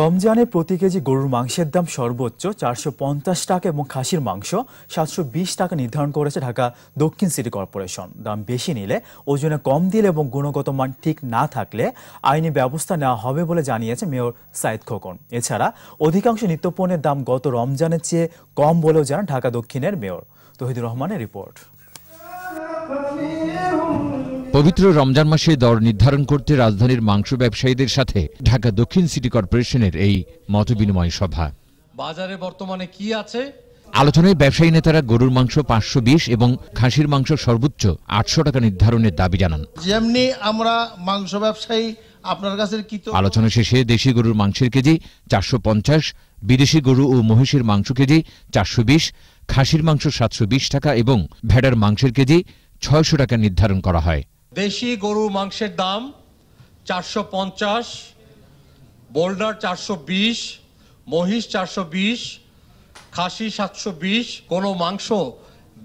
রমজানে প্রতি কেজি গরুর মাংসের দাম সর্বোচ্চ চারশো পঞ্চাশ টাকা এবং খাসির মাংস সাতশো বিশ টাকা নির্ধারণ করেছে ঢাকা দক্ষিণ সিটি কর্পোরেশন দাম বেশি নিলে ওজনে কম দিলে এবং গুণগত মান ঠিক না থাকলে আইনি ব্যবস্থা নেওয়া হবে বলে জানিয়েছে মেয়র সাইদ খোকন এছাড়া অধিকাংশ নিত্যপণ্যের দাম গত রমজানের চেয়ে কম বলেও জানান ঢাকা দক্ষিণের মেয়র তহিদুর রহমানের রিপোর্ট পবিত্র রমজান মাসে দর নির্ধারণ করতে রাজধানীর মাংস ব্যবসায়ীদের সাথে ঢাকা দক্ষিণ সিটি কর্পোরেশনের এই মতবিনিময় সভা বাজারে বর্তমানে কি আছে আলোচনায় ব্যবসায়ী নেতারা গরুর মাংস পাঁচশো বিশ এবং খাসির মাংস সর্বোচ্চ আটশো টাকা নির্ধারণের দাবি জানান যেমনি আমরা মাংস ব্যবসায়ী আপনার কাছে আলোচনা শেষে দেশি গরুর মাংসের কেজি চারশো পঞ্চাশ বিদেশি গরু ও মহিষের মাংস কেজি চারশো বিশ খাসির মাংস সাতশো বিশ টাকা এবং ভেড়ার মাংসের কেজি ছয়শো টাকা নির্ধারণ করা হয় দেশি গরুর মাংসের দাম চারশো পঞ্চাশ বোল্ডার চারশো বিশ মহিষ চারশো বিশ খাসি সাতশো বিশ কোনো মাংস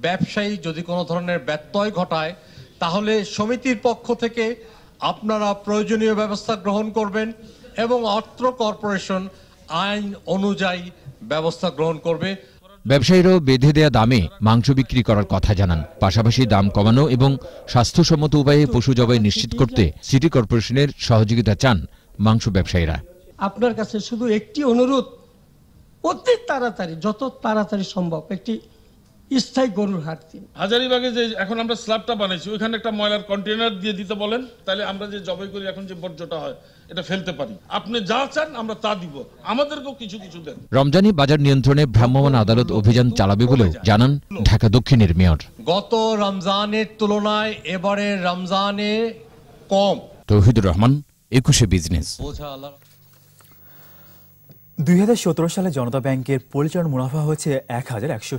ব্যবসায়ী যদি কোনো ধরনের ব্যত্যয় ঘটায় তাহলে সমিতির পক্ষ থেকে আপনারা প্রয়োজনীয় ব্যবস্থা গ্রহণ করবেন এবং অর্থ কর্পোরেশন আইন অনুযায়ী ব্যবস্থা গ্রহণ করবে ব্যবসায়ীরাও বেঁধে দেয়া দামে মাংস বিক্রি করার কথা জানান পাশাপাশি দাম কমানো এবং স্বাস্থ্যসম্মত উপায়ে পশু জবাই নিশ্চিত করতে সিটি কর্পোরেশনের সহযোগিতা চান মাংস ব্যবসায়ীরা আপনার কাছে শুধু একটি অনুরোধ অতি তাড়াতাড়ি যত তাড়াতাড়ি সম্ভব একটি স্থায়ী গরুর হাট দিন হাজারিবাগে যে এখন আমরা স্ল্যাবটা বানাইছি ওইখানে একটা ময়লার কন্টেনার দিয়ে দিতে বলেন তাহলে আমরা যে জবাই করি এখন যে বর্জ্যটা হয় এটা ফেলতে পারি আপনি যা চান আমরা তা দিব আমাদেরকেও কিছু কিছু দেন রমজানি বাজার নিয়ন্ত্রণে ভ্রাম্যমান আদালত অভিযান চালাবে বলে জানান ঢাকা দক্ষিণের মেয়র গত রমজানের তুলনায় এবারে রমজানে কম তৌহিদুর রহমান একুশে বিজনেস দুই সালে জনতা ব্যাংকের পরিচালন মুনাফা হয়েছে এক হাজার একশো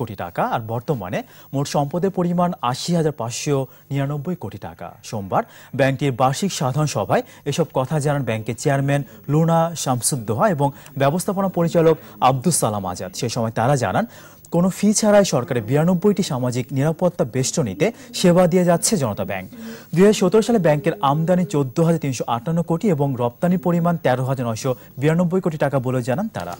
কোটি টাকা আর বর্তমানে মোট সম্পদের পরিমাণ আশি হাজার পাঁচশো নিরানব্বই কোটি টাকা সোমবার ব্যাংকটির বার্ষিক সাধারণ সভায় এসব কথা জানান ব্যাংকের চেয়ারম্যান লুনা শামসুদ্দোহা এবং ব্যবস্থাপনা পরিচালক আব্দুল সালাম আজাদ সে সময় তারা জানান কোনো ফি ছাড়াই সরকারের বিরানব্বইটি সামাজিক নিরাপত্তা বেষ্টনীতে সেবা দিয়ে যাচ্ছে জনতা ব্যাংক দুই সালে ব্যাংকের আমদানি চোদ্দ হাজার তিনশো আটান্ন কোটি এবং রপ্তানির পরিমাণ তেরো হাজার নয়শো বিরানব্বই কোটি টাকা বলে জানান তারা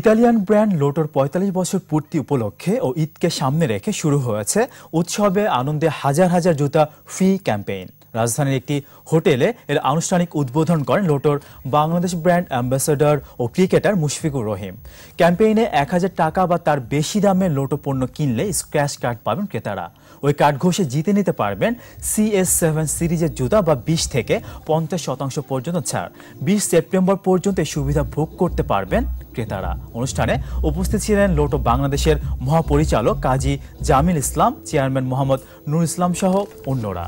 ইতালিয়ান ব্র্যান্ড লোটোর পঁয়তাল্লিশ বছর পূর্তি উপলক্ষে ও ঈদকে সামনে রেখে শুরু হয়েছে উৎসবে আনন্দে হাজার হাজার জুতা ফ্রি ক্যাম্পেইন রাজধানীর একটি হোটেলে এর আনুষ্ঠানিক উদ্বোধন করেন লোটোর বাংলাদেশ ব্র্যান্ড অ্যাম্বাসেডর ও ক্রিকেটার মুশফিকুর রহিম ক্যাম্পেইনে এক হাজার টাকা বা তার বেশি দামে লোটো পণ্য কিনলে স্ক্র্যাচ কার্ড পাবেন ক্রেতারা ওই কার্ড ঘষে জিতে নিতে পারবেন সিএস সেভেন সিরিজের জুতা বা বিশ থেকে পঞ্চাশ শতাংশ পর্যন্ত ছাড় বিশ সেপ্টেম্বর পর্যন্ত এই সুবিধা ভোগ করতে পারবেন ক্রেতারা অনুষ্ঠানে উপস্থিত ছিলেন লোটো বাংলাদেশের মহাপরিচালক কাজী জামিল ইসলাম চেয়ারম্যান মোহাম্মদ নুর ইসলাম সহ অন্যরা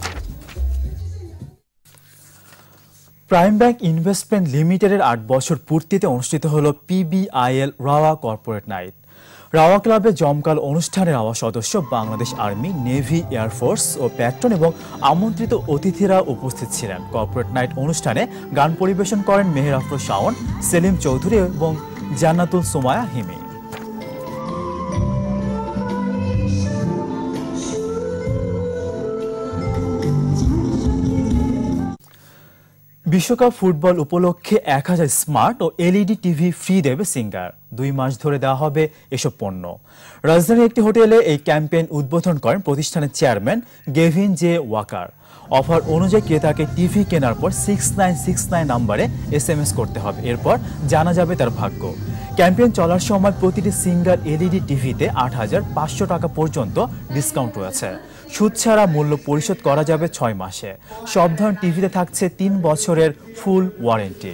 প্রাইম ব্যাংক ইনভেস্টমেন্ট লিমিটেডের আট বছর পূর্তিতে অনুষ্ঠিত হল পিবিআইএল রাওয়া কর্পোরেট নাইট রাওয়া ক্লাবে জমকাল অনুষ্ঠানে রাওয়া সদস্য বাংলাদেশ আর্মি নেভি এয়ারফোর্স ও প্যাট্রন এবং আমন্ত্রিত অতিথিরা উপস্থিত ছিলেন কর্পোরেট নাইট অনুষ্ঠানে গান পরিবেশন করেন মেহের আফরো শাওন সেলিম চৌধুরী এবং জান্নাতুল সোমায়া হিমি বিশ্বকাপ ফুটবল উপলক্ষে এক হাজার স্মার্ট ও এলইডি টিভি ফ্রি দেবে সিঙ্গার দুই মাস ধরে দেওয়া হবে এসব পণ্য রাজধানীর একটি হোটেলে এই ক্যাম্পেইন উদ্বোধন করেন প্রতিষ্ঠানের chairman Gavin J Walker offer অনুযায়ী ক্রেতাকে টিভি কেনার পর সিক্স নাইন সিক্স নাইন নাম্বারে এস করতে হবে এরপর জানা যাবে তার ভাগ্য ক্যাম্পেইন চলার সময় প্রতিটি সিঙ্গার এলইডি টিভিতে আট হাজার পাঁচশো টাকা পর্যন্ত ডিসকাউন্ট রয়েছে সুদ ছাড়া মূল্য পরিশোধ করা যাবে ছয় মাসে সব ধরনের টিভিতে থাকছে তিন বছরের ফুল ওয়ারেন্টি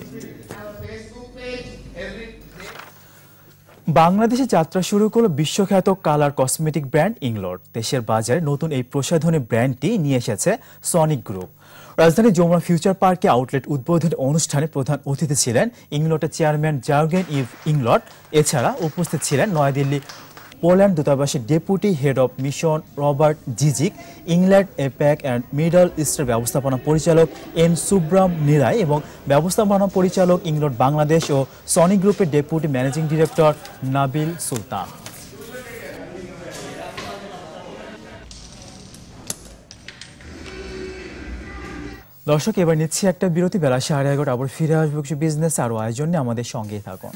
বাংলাদেশে যাত্রা শুরু করলো বিশ্বখ্যাত কালার কসমেটিক ব্র্যান্ড ইংলোর দেশের বাজারে নতুন এই প্রসাধনী ব্র্যান্ডটি নিয়ে এসেছে সনিক গ্রুপ রাজধানী যমুনা ফিউচার পার্কে আউটলেট উদ্বোধন অনুষ্ঠানে প্রধান অতিথি ছিলেন ইংলটের চেয়ারম্যান জার্গেন ইভ ইংলট এছাড়া উপস্থিত ছিলেন নয়াদিল্লি পোল্যান্ড দূতাবাসের deputy head of mission Robert Zyzik England APAC and middle ইস্টের ব্যবস্থাপনা পরিচালক এম সুব্রাম নিরাই এবং ব্যবস্থাপনা পরিচালক ইংল্যান্ড বাংলাদেশ ও সনি গ্রুপের deputy managing director Nabil Sultan দর্শক এবার নিচ্ছি একটা বিরতি বেলা সাড়ে এগারোটা আবার ফিরে আসবো কিছু বিজনেস আরও আয়োজনে আমাদের সঙ্গেই থাকুন